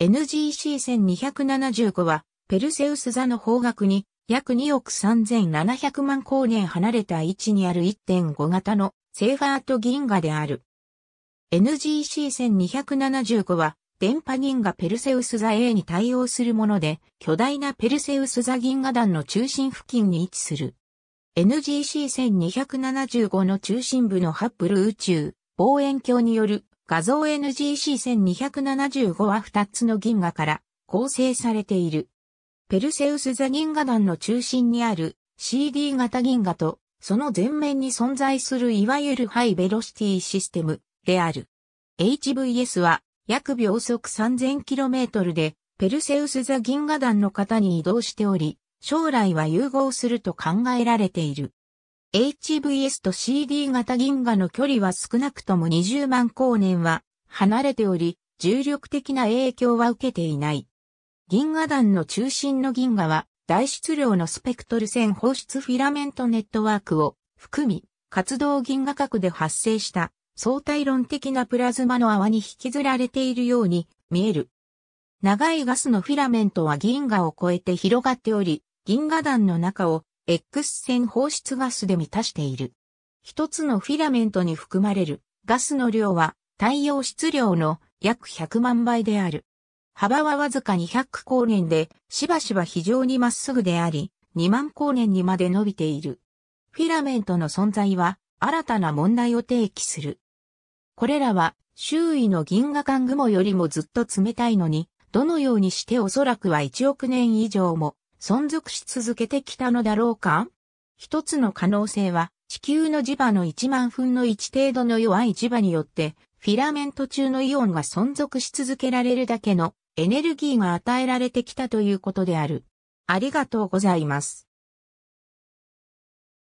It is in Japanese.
NGC1275 は、ペルセウス座の方角に、約2億3700万光年離れた位置にある1.5型のセーファート銀河である。NGC1275 は、電波銀河ペルセウス座 A に対応するもので、巨大なペルセウス座銀河団の中心付近に位置する。NGC1275 の中心部のハッブル宇宙望遠鏡による画像 NGC1275 は2つの銀河から構成されている。ペルセウス座銀河団の中心にある CD 型銀河と、その前面に存在するいわゆるハイベロシティシステムである。HVS は約秒速 3000km でペルセウス座銀河団の型に移動しており、将来は融合すると考えられている。HVS と CD 型銀河の距離は少なくとも20万光年は離れており、重力的な影響は受けていない。銀河団の中心の銀河は、大質量のスペクトル線放出フィラメントネットワークを含み、活動銀河核で発生した相対論的なプラズマの泡に引きずられているように見える。長いガスのフィラメントは銀河を超えて広がっており、銀河団の中を X 線放出ガスで満たしている。一つのフィラメントに含まれるガスの量は太陽質量の約100万倍である。幅はわずか200光年で、しばしば非常にまっすぐであり、2万光年にまで伸びている。フィラメントの存在は新たな問題を提起する。これらは周囲の銀河間雲よりもずっと冷たいのに、どのようにしておそらくは1億年以上も存続し続けてきたのだろうか一つの可能性は、地球の磁場の1万分の1程度の弱い磁場によって、フィラメント中のイオンが存続し続けられるだけのエネルギーが与えられてきたということである。ありがとうございます。